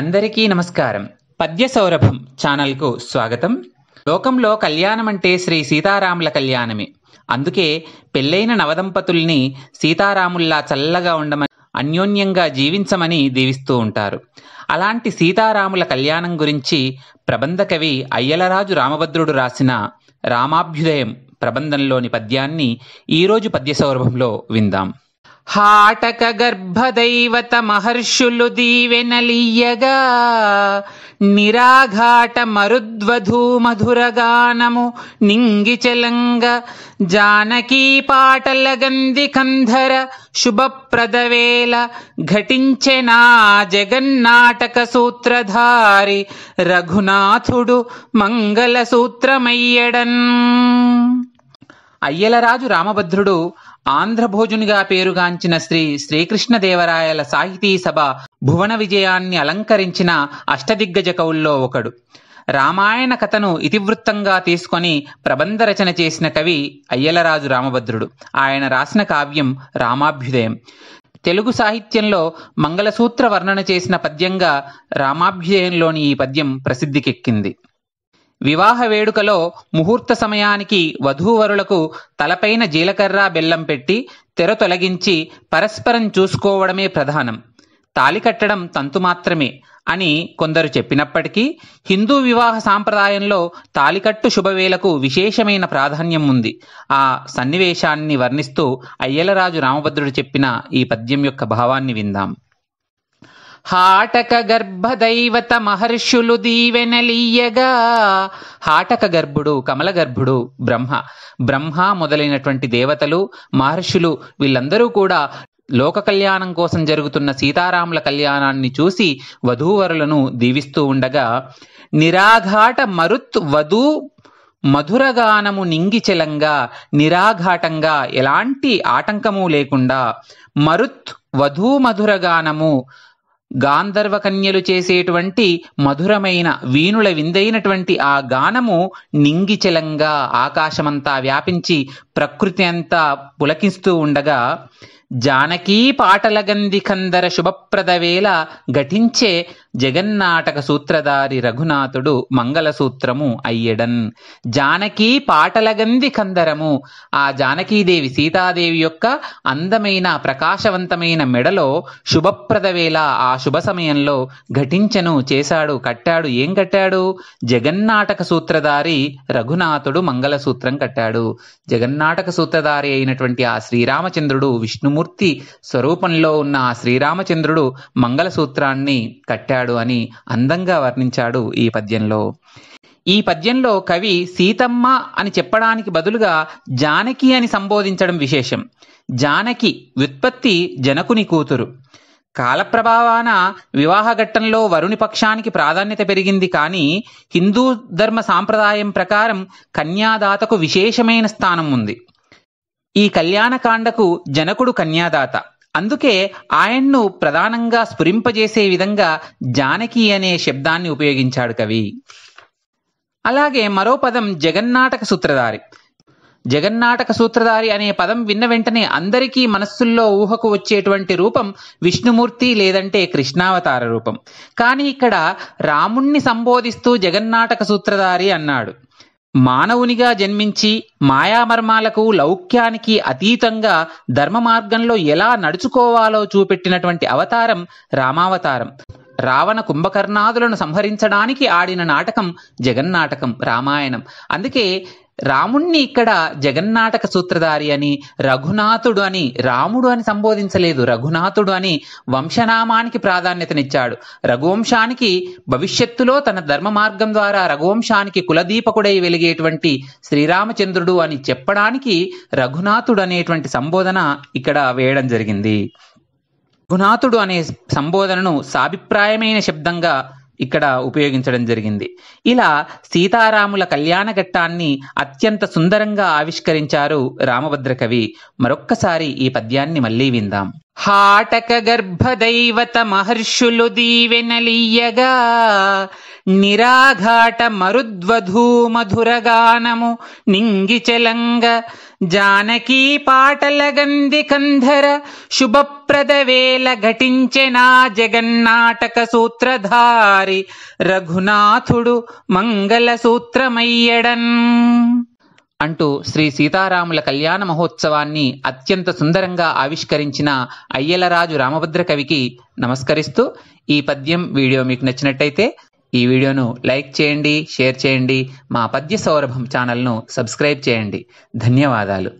అందరికీ నమస్కారం పద్య సౌరభం ఛానల్కు స్వాగతం లోకంలో కళ్యాణం అంటే శ్రీ సీతారాముల కళ్యాణమే అందుకే పెళ్ళైన నవదంపతుల్ని సీతారాముల్లా చల్లగా ఉండమని అన్యోన్యంగా జీవించమని దీవిస్తూ ఉంటారు అలాంటి సీతారాముల కళ్యాణం గురించి ప్రబంధ కవి అయ్యలరాజు రామభద్రుడు రాసిన రామాభ్యుదయం ప్రబంధంలోని పద్యాన్ని ఈరోజు పద్య సౌరభంలో విందాం హాటక గర్భదైవత మహర్షులు దీవెనలియ్యగా నిరాఘాట మరుద్వధూ నింగిచలంగ జానకీ పాటల గంధి కంధర శుభప్రదవేల ఘటించెనా జగన్నాటక సూత్రధారి రఘునాథుడు మంగళసూత్రమయ్యడన్ అయ్యలరాజు రామభద్రుడు ఆంధ్రభోజునిగా పేరుగాంచిన శ్రీ శ్రీకృష్ణదేవరాయల సాహితీ సభ భువన విజయాన్ని అలంకరించిన అష్టదిగ్గజ కవుల్లో ఒకడు రామాయణ కథను ఇతివృత్తంగా తీసుకొని ప్రబంధ రచన చేసిన కవి అయ్యలరాజు రామభద్రుడు ఆయన రాసిన కావ్యం రామాభ్యుదయం తెలుగు సాహిత్యంలో మంగళసూత్ర వర్ణన చేసిన పద్యంగా రామాభ్యుదయంలోని ఈ పద్యం ప్రసిద్ధికెక్కింది వివాహ వేడుకలో ముహూర్త సమయానికి వధూవరులకు తలపైన జీలకర్ర బెల్లం పెట్టి తెర తొలగించి పరస్పరం చూసుకోవడమే ప్రధానం తాలి కట్టడం తంతు మాత్రమే అని కొందరు చెప్పినప్పటికీ హిందూ వివాహ సాంప్రదాయంలో తాలికట్టు శుభవేలకు విశేషమైన ప్రాధాన్యం ఉంది ఆ సన్నివేశాన్ని వర్ణిస్తూ అయ్యలరాజు రామభద్రుడు చెప్పిన ఈ పద్యం యొక్క భావాన్ని విందాం హాటక గర్భదైవత మహర్షులు దీవెనలీయగా హాటక గర్భుడు కమల గర్భుడు బ్రహ్మ బ్రహ్మ మొదలైనటువంటి దేవతలు మహర్షులు వీళ్ళందరూ కూడా లోక కళ్యాణం కోసం జరుగుతున్న సీతారాముల కళ్యాణాన్ని చూసి వధూవరులను దీవిస్తూ ఉండగా నిరాఘాట మరుత్ వధూ మధురగానము నింగిచెలంగా నిరాఘాటంగా ఎలాంటి ఆటంకము లేకుండా మరుత్ వధూ మధురగానము గాంధర్వ కన్యలు చేసేటువంటి మధురమైన వీణుల విందైనటువంటి ఆ గానము నింగిచలంగా ఆకాశమంతా వ్యాపించి ప్రకృతి అంతా పులకిస్తూ ఉండగా జానకీ గంధి కందర వేళ ఘటించే జగన్నాటక సూత్రధారి రఘునాథుడు మంగళసూత్రము అయ్యడన్ జానకీ పాటలగంది కందరము ఆ జానకీదేవి సీతాదేవి యొక్క అందమైన ప్రకాశవంతమైన మెడలో శుభప్రదవేళ ఆ శుభ సమయంలో ఘటించను చేశాడు కట్టాడు ఏం కట్టాడు జగన్నాటక సూత్రధారి రఘునాథుడు మంగళసూత్రం కట్టాడు జగన్నాటక సూత్రధారి అయినటువంటి ఆ శ్రీరామచంద్రుడు విష్ణుమూర్తి మూర్తి స్వరూపంలో ఉన్న ఆ శ్రీరామచంద్రుడు మంగళసూత్రాన్ని కట్టాడు అని అందంగా వర్ణించాడు ఈ పద్యంలో ఈ పద్యంలో కవి సీతమ్మ అని చెప్పడానికి బదులుగా జానకి అని సంబోధించడం విశేషం జానకి వ్యుత్పత్తి జనకుని కూతురు కాలప్రభావాన వివాహ ఘట్టంలో వరుణి పక్షానికి ప్రాధాన్యత పెరిగింది కానీ హిందూ ధర్మ సాంప్రదాయం ప్రకారం కన్యాదాతకు విశేషమైన స్థానం ఉంది ఈ కళ్యాణకాండకు జనకుడు కన్యాదాత అందుకే ఆయన్ను ప్రధానంగా స్ఫురింపజేసే విధంగా జానకి అనే శబ్దాన్ని ఉపయోగించాడు కవి అలాగే మరో పదం జగన్నాటక సూత్రధారి జగన్నాటక సూత్రధారి అనే పదం విన్న వెంటనే అందరికీ మనస్సుల్లో ఊహకు వచ్చేటువంటి రూపం విష్ణుమూర్తి లేదంటే కృష్ణావతార రూపం కానీ ఇక్కడ రాముణ్ణి సంబోధిస్తూ జగన్నాటక సూత్రధారి అన్నాడు మానవునిగా జన్మించి మాయామర్మాలకు లౌక్యానికి అతీతంగా ధర్మ మార్గంలో ఎలా నడుచుకోవాలో చూపెట్టినటువంటి అవతారం రామావతారం రావణ కుంభకర్ణాదులను సంహరించడానికి ఆడిన నాటకం జగన్నాటకం రామాయణం అందుకే రాముణ్ణి ఇక్కడ జగన్నాటక సూత్రధారి అని రఘునాథుడు అని రాముడు అని సంబోధించలేదు రఘునాథుడు అని వంశనామానికి ప్రాధాన్యతనిచ్చాడు రఘువంశానికి భవిష్యత్తులో తన ధర్మ మార్గం ద్వారా రఘువంశానికి కులదీపకుడై వెలిగేటువంటి శ్రీరామచంద్రుడు అని చెప్పడానికి రఘునాథుడు అనేటువంటి సంబోధన ఇక్కడ వేయడం జరిగింది రఘునాథుడు అనే సంబోధనను సాభిప్రాయమైన శబ్దంగా ఇక్కడ ఉపయోగించడం జరిగింది ఇలా సీతారాముల కళ్యాణ ఘట్టాన్ని అత్యంత సుందరంగా ఆవిష్కరించారు రామభద్ర కవి మరొక్కసారి ఈ పద్యాన్ని మళ్ళీ విందాం హాటక గర్భదైవత మహర్షులు దీవెనలియ్యగా నిరాఘాట మరుద్వధూ మధురగానము నింగిచెలంగ జానకీ పాటల గంధి కంధర శుభప్రదవేల ఘటించెనా జగన్నాటక సూత్రధారి రఘునాథుడు మంగళ సూత్రమయ్యడన్ అంటూ శ్రీ సీతారాముల కళ్యాణ మహోత్సవాన్ని అత్యంత సుందరంగా ఆవిష్కరించిన అయ్యలరాజు రామభద్ర కవికి నమస్కరిస్తూ ఈ పద్యం వీడియో మీకు నచ్చినట్టయితే ఈ వీడియోను లైక్ చేయండి షేర్ చేయండి మా పద్య సౌరభం ఛానల్ను సబ్స్క్రైబ్ చేయండి ధన్యవాదాలు